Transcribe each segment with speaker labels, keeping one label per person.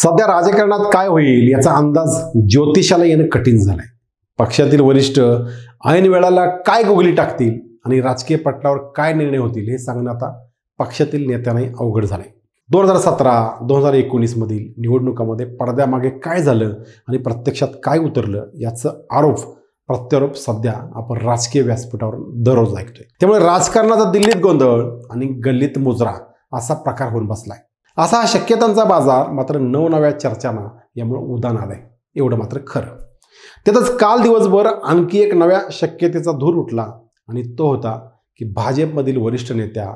Speaker 1: सध्या राजकारणात काय होईल याचा अंदाज ज्योतिषाला येणं कठीण झालंय पक्षातील वरिष्ठ ऐन वेळाला काय गुगली टाकतील आणि राजकीय पटलावर काय निर्णय होतील हे सांगणं आता पक्षातील नेत्यांनाही अवघड झालंय दोन हजार सतरा दोन हजार एकोणीसमधील निवडणुकामध्ये पडद्यामागे काय झालं आणि प्रत्यक्षात काय उतरलं याचं आरोप प्रत्यारोप सध्या आपण राजकीय व्यासपीठावर दररोज ऐकतोय त्यामुळे राजकारणाचा दिल्लीत गोंधळ आणि गल्लीत मुजरा असा प्रकार होऊन बसलाय असा हा शक्यतांचा बाजार मात्र नवनव्या चर्चांना यामुळं उदान आलं आहे एवढं मात्र खरं त्यातच काल दिवसभर आणखी एक नव्या शक्यतेचा धूर उठला आणि तो होता की भाजपमधील वरिष्ठ नेत्या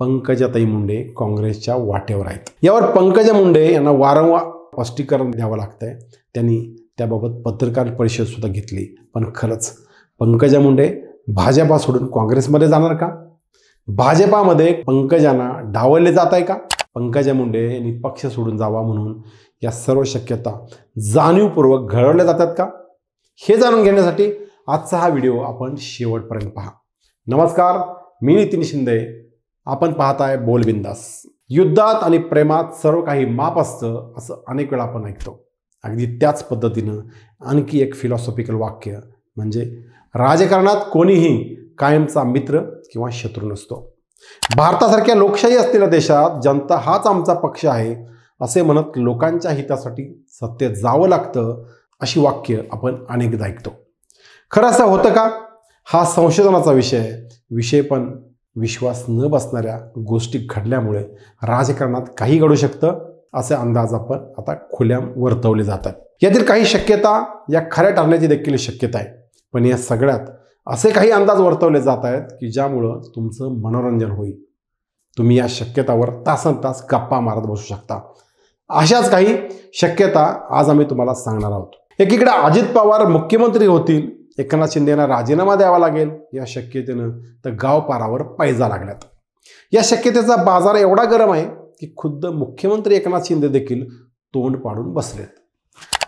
Speaker 1: पंकजाताई मुंडे काँग्रेसच्या वाटेवर आहेत यावर पंकजा मुंडे यांना वारंवार स्पष्टीकरण द्यावं लागतंय त्यांनी त्याबाबत पत्रकार परिषद सुद्धा घेतली पण खरंच पंकजा मुंडे भाजपा सोडून काँग्रेसमध्ये जाणार का भाजपामध्ये पंकजांना डावलले जात आहे का पंकजा मुंडे यांनी पक्ष सोडून जावा म्हणून या सर्व शक्यता जाणीवपूर्वक घडवल्या जातात का हे जाणून घेण्यासाठी आजचा हा व्हिडिओ आपण शेवटपर्यंत पहा नमस्कार मी नितीन शिंदे आपण पाहताय बोलबिंदास युद्धात आणि प्रेमात सर्व काही माप असतं असं अनेक वेळा आपण ऐकतो अगदी त्याच पद्धतीनं आणखी एक फिलॉसॉफिकल वाक्य म्हणजे राजकारणात कोणीही कायमचा मित्र किंवा शत्रू नसतो भारतासारख्या लोकशाही असलेल्या देशात जनता हाच आमचा पक्ष आहे असे म्हणत लोकांच्या हितासाठी सत्तेत जावं लागतं अशी वाक्य आपण अनेकदा ऐकतो खरं असं होतं का हा संशोधनाचा विषय विषय पण विश्वास न बसणाऱ्या गोष्टी घडल्यामुळे राजकारणात काही घडू शकतं असे अंदाज आपण आता खुल्याम वर्तवले जातात यातील काही शक्यता या खऱ्या ठरण्याची देखील शक्यता आहे पण या सगळ्यात असे काही अंदाज वर्तवले जात आहेत की ज्यामुळं तुमचं मनोरंजन होईल तुम्ही या शक्यतावर तासन तास गप्पा मारत बसू शकता अशाच काही शक्यता आज आम्ही तुम्हाला सांगणार आहोत एकीकडे अजित पवार मुख्यमंत्री होतील एकनाथ शिंदेना राजीनामा द्यावा लागेल या शक्यतेनं तर गावपारावर पैजा लागल्यात या शक्यतेचा बाजार एवढा गरम आहे की खुद्द मुख्यमंत्री एकनाथ शिंदे देखील तोंड पाडून बसलेत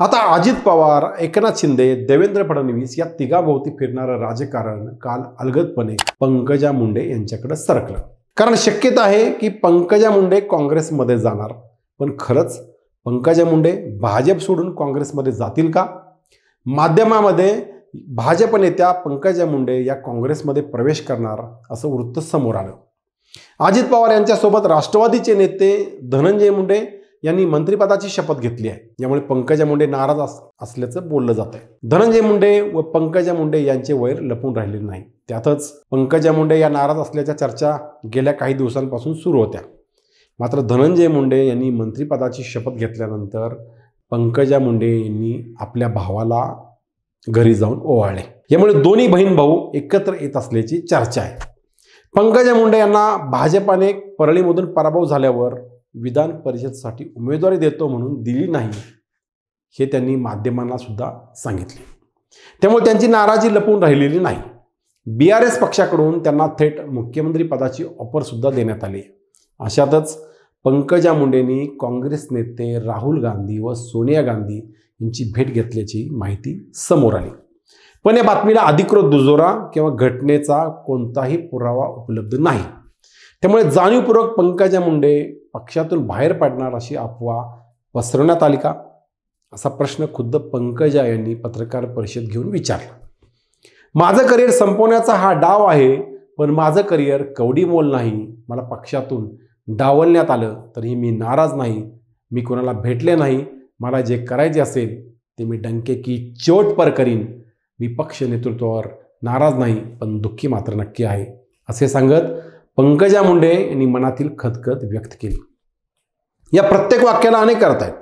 Speaker 1: आता अजित पवार एकनाथ शिंदे देवेंद्र फडणवीस या तिघाभोवती फिरणारं राजकारण काल अलगदपणे पंकजा मुंडे यांच्याकडे सरकलं कारण शक्यता आहे की पंकजा मुंडे काँग्रेसमध्ये जाणार पण खरंच पंकजा मुंडे भाजप सोडून काँग्रेसमध्ये जातील का माध्यमामध्ये भाजप नेत्या पंकजा मुंडे या काँग्रेसमध्ये प्रवेश करणार असं वृत्त समोर आलं अजित पवार यांच्यासोबत राष्ट्रवादीचे नेते धनंजय मुंडे यांनी मंत्रिपदाची शपथ घेतली आहे यामुळे पंकजा मुंडे नाराज असल्याचं बोललं जात आहे धनंजय मुंडे व पंकजा मुंडे यांचे वैर लपून राहिले नाही त्यातच पंकजा मुंडे या नाराज असल्याच्या चर्चा गेल्या काही दिवसांपासून सुरू होत्या मात्र धनंजय मुंडे यांनी मंत्रिपदाची शपथ घेतल्यानंतर पंकजा मुंडे यांनी आपल्या भावाला घरी जाऊन ओवाळले यामुळे दोन्ही बहीण भाऊ एकत्र येत असल्याची चर्चा आहे पंकजा मुंडे यांना भाजपाने परळीमधून पराभव झाल्यावर विधान परिषदसाठी उमेदवारी देतो म्हणून दिली नाही हे त्यांनी माध्यमांना सुद्धा सांगितले त्यामुळे त्यांची नाराजी लपून राहिलेली नाही बी आर एस पक्षाकडून त्यांना थेट मुख्यमंत्री पदाची ऑफरसुद्धा देण्यात आली अशातच पंकजा मुंडेंनी काँग्रेस नेते राहुल गांधी व सोनिया गांधी यांची भेट घेतल्याची माहिती समोर आली पण या बातमीला अधिकृत दुजोरा किंवा घटनेचा कोणताही पुरावा उपलब्ध नाही त्यामुळे जाणीवपूर्वक पंकजा मुंडे पक्षातून बाहेर पडणार अशी अफवा पसरवण्यात आली का असा प्रश्न खुद्द पंकजा यांनी पत्रकार परिषद घेऊन विचारला माझं करिअर संपवण्याचा हा डाव आहे पण माझं करिअर मोल नाही मला पक्षातून डावलण्यात आलं तरीही मी नाराज नाही मी कोणाला भेटले नाही मला जे करायचे असेल ते मी डंके की चोट पर करीन मी पक्ष नेतृत्वावर नाराज नाही पण दुःखी मात्र नक्की आहे असे सांगत पंकजा मुंडे यांनी मनातील खतखत व्यक्त केली या प्रत्येक वाक्याला अनेक अर्थ आहेत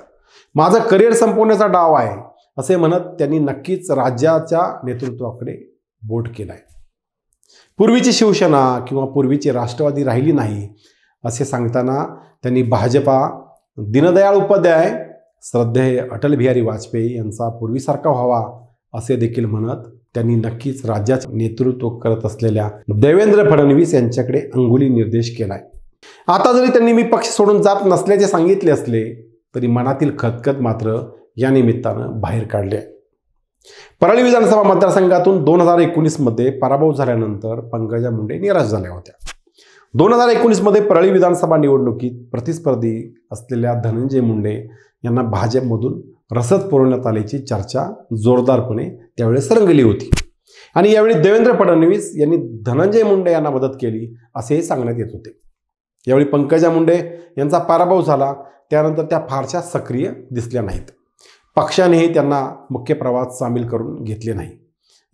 Speaker 1: माझं करिअर संपवण्याचा डाव आहे असे म्हणत त्यांनी नक्कीच राज्याच्या नेतृत्वाकडे बोट केला आहे पूर्वीची शिवसेना किंवा पूर्वीची राष्ट्रवादी राहिली नाही असे सांगताना त्यांनी भाजपा दीनदयाळ उपाध्याय श्रद्धेय अटल बिहारी वाजपेयी यांचा पूर्वीसारखा व्हावा असे देखील म्हणत त्यांनी नक्कीच राज्याचं नेतृत्व करत असलेल्या देवेंद्र फडणवीस यांच्याकडे अंगुली निर्देश केलाय आता जरी त्यांनी मी पक्ष सोडून जात नसल्याचे सांगितले असले तरी मनातील खतखत मात्र या निमित्तानं बाहेर काढले परळी विधानसभा मतदारसंघातून दोन हजार एकोणीसमध्ये पराभव झाल्यानंतर पंकजा मुंडे निराश झाल्या होत्या दोन हजार एकोणीसमध्ये परळी विधानसभा निवडणुकीत प्रतिस्पर्धी असलेल्या धनंजय मुंडे यांना भाजपमधून रसद पुरवण्यात आल्याची चर्चा जोरदारपणे त्यावेळेस रंगली होती आणि यावेळी देवेंद्र फडणवीस यांनी धनंजय मुंडे यांना मदत केली असेही सांगण्यात येत होते यावेळी पंकजा मुंडे यांचा पराभव झाला त्यानंतर त्या फारशा सक्रिय दिसल्या नाहीत पक्षानेही त्यांना मुख्य प्रवाहात सामील करून घेतले नाही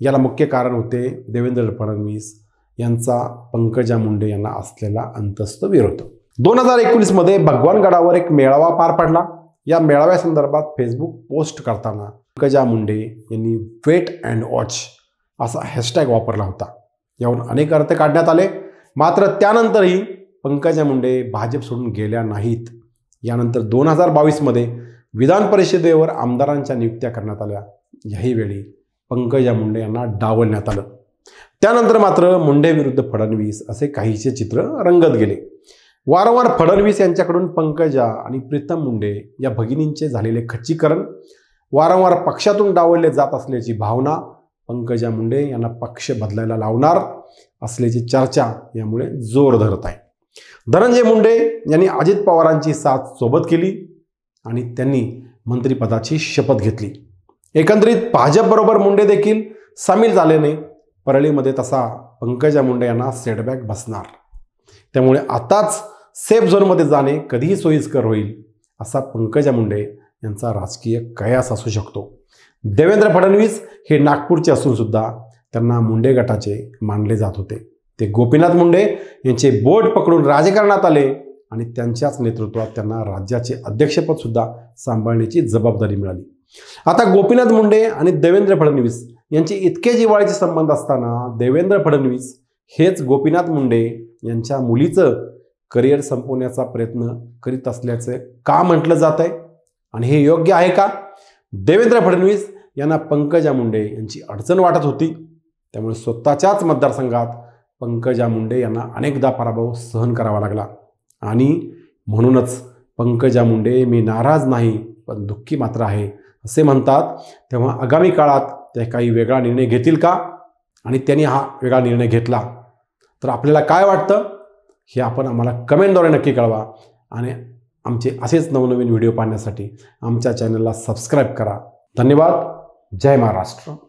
Speaker 1: याला मुख्य कारण होते देवेंद्र फडणवीस यांचा पंकजा मुंडे यांना असलेला अंतस्थ विरोध दोन हजार एकोणीसमध्ये भगवानगडावर एक मेळावा पार पडला या मेळाव्यासंदर्भात फेसबुक पोस्ट करताना पंकजा मुंडे यांनी वेट अँड वॉच असा हॅशटॅग वापरला होता यावरून अनेक अर्थ काढण्यात आले मात्र त्यानंतरही पंकजा मुंडे भाजप सोडून गेल्या नाहीत यानंतर दोन हजार बावीसमध्ये विधान परिषदेवर आमदारांच्या नियुक्त्या करण्यात आल्या याही वेळी पंकजा मुंडे यांना डावलण्यात आलं त्यानंतर मात्र मुंडे विरुद्ध फडणवीस असे काहीचे चित्र रंगत गेले वारंवार फडणवीस यांच्याकडून पंकजा आणि प्रीतम मुंडे या भगिनींचे झालेले खच्चीकरण वारंवार पक्षातून डावलले जात असल्याची भावना पंकजा मुंडे यांना पक्ष बदलायला लावणार असल्याची चर्चा यामुळे जोर धरत आहे धनंजय मुंडे यांनी अजित पवारांची साथ सोबत केली आणि त्यांनी मंत्रिपदाची शपथ घेतली एकंदरीत भाजपबरोबर मुंडे देखील सामील झाल्याने परळीमध्ये तसा पंकजा मुंडे यांना सेटबॅक बसणार त्यामुळे आताच सेफ झोनमध्ये जाणे कधीही सोयीस्कर होईल असा पंकजा मुंडे यांचा राजकीय कयास असू शकतो देवेंद्र फडणवीस हे नागपूरचे असूनसुद्धा त्यांना मुंडे गटाचे मानले जात होते ते गोपीनाथ मुंडे यांचे बोट पकडून राजकारणात आले आणि त्यांच्याच नेतृत्वात त्यांना राज्याचे अध्यक्षपद सुद्धा सांभाळण्याची जबाबदारी मिळाली आता गोपीनाथ मुंडे आणि देवेंद्र फडणवीस यांचे इतके जिवाळ्याचे संबंध असताना देवेंद्र फडणवीस हेच गोपीनाथ मुंडे यांच्या मुलीचं करिअर संपवण्याचा प्रयत्न करीत असल्याचं का म्हटलं जात आहे आणि हे योग्य आहे का देवेंद्र फडणवीस यांना पंकजा मुंडे यांची अडचण वाटत होती त्यामुळे स्वतःच्याच मतदारसंघात पंकजा मुंडे यांना अनेकदा पराभव सहन करावा लागला आणि म्हणूनच पंकजा मुंडे मी नाराज नाही पण दुःखी मात्र आहे असे म्हणतात तेव्हा आगामी काळात ते काही वेगळा निर्णय घेतील का आणि त्यांनी हा वेगळा निर्णय घेतला तर आपल्याला काय वाटतं हे आपण आम्हाला कमेंटद्वारे नक्की कळवा आणि आमचे असेच नवनवीन व्हिडिओ पाहण्यासाठी आमच्या चॅनलला सबस्क्राईब करा धन्यवाद जय महाराष्ट्र